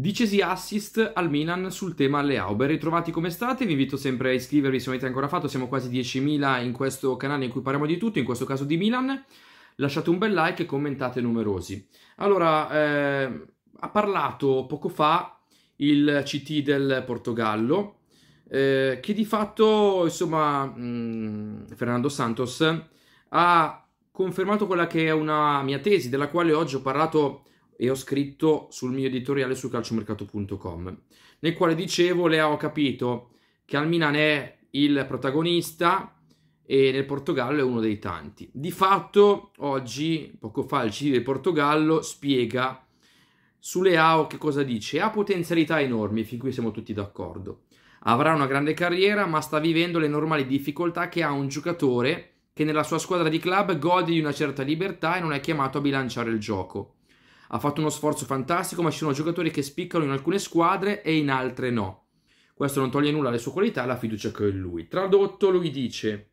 Dicesi assist al Milan sul tema Leao. Ben ritrovati come state, vi invito sempre a iscrivervi se non avete ancora fatto, siamo quasi 10.000 in questo canale in cui parliamo di tutto, in questo caso di Milan. Lasciate un bel like e commentate numerosi. Allora, eh, ha parlato poco fa il CT del Portogallo, eh, che di fatto, insomma, mh, mm, Fernando Santos ha confermato quella che è una mia tesi, della quale oggi ho parlato e ho scritto sul mio editoriale su calciomercato.com, nel quale dicevo, Lea, ho capito che al Milan è il protagonista e nel Portogallo è uno dei tanti. Di fatto, oggi, poco fa, il CD del Portogallo spiega su Leao che cosa dice. Ha potenzialità enormi, fin qui siamo tutti d'accordo. Avrà una grande carriera, ma sta vivendo le normali difficoltà che ha un giocatore che nella sua squadra di club gode di una certa libertà e non è chiamato a bilanciare il gioco ha fatto uno sforzo fantastico, ma ci sono giocatori che spiccano in alcune squadre e in altre no. Questo non toglie nulla alle sue qualità e alla fiducia che ho in lui. Tradotto, lui dice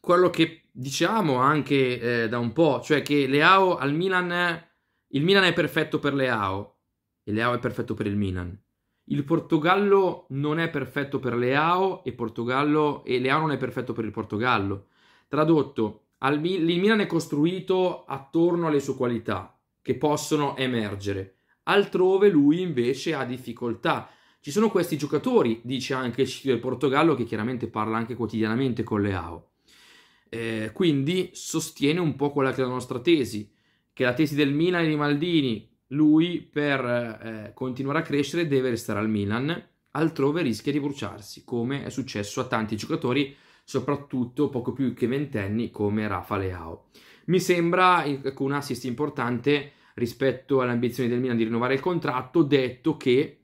quello che diciamo anche eh, da un po', cioè che Leao al Milan, il Milan è perfetto per Leao e Leao è perfetto per il Milan. Il Portogallo non è perfetto per Leao e, Portogallo, e Leao non è perfetto per il Portogallo. Tradotto, al, il Milan è costruito attorno alle sue qualità, che possono emergere. Altrove lui invece ha difficoltà. Ci sono questi giocatori, dice anche il sito del Portogallo, che chiaramente parla anche quotidianamente con le Eh, quindi sostiene un po' quella che è la nostra tesi, che la tesi del Milan e di Maldini. Lui per eh, continuare a crescere deve restare al Milan, altrove rischia di bruciarsi, come è successo a tanti giocatori soprattutto poco più che ventenni come Rafa Leao. Mi sembra ecco, un assist importante rispetto alle ambizioni del Milan di rinnovare il contratto, detto che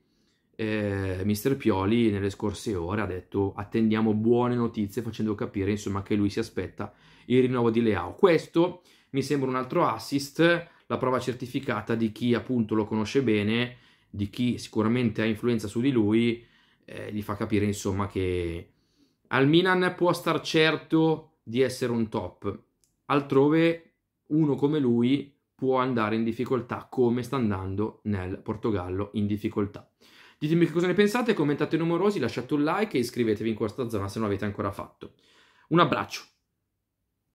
eh, Mister Pioli nelle scorse ore ha detto attendiamo buone notizie facendo capire insomma che lui si aspetta il rinnovo di Leao. Questo mi sembra un altro assist, la prova certificata di chi appunto lo conosce bene, di chi sicuramente ha influenza su di lui, eh, gli fa capire insomma che al Milan può star certo di essere un top, altrove uno come lui può andare in difficoltà come sta andando nel Portogallo in difficoltà. Ditemi che cosa ne pensate, commentate numerosi, lasciate un like e iscrivetevi in questa zona se non l'avete ancora fatto. Un abbraccio.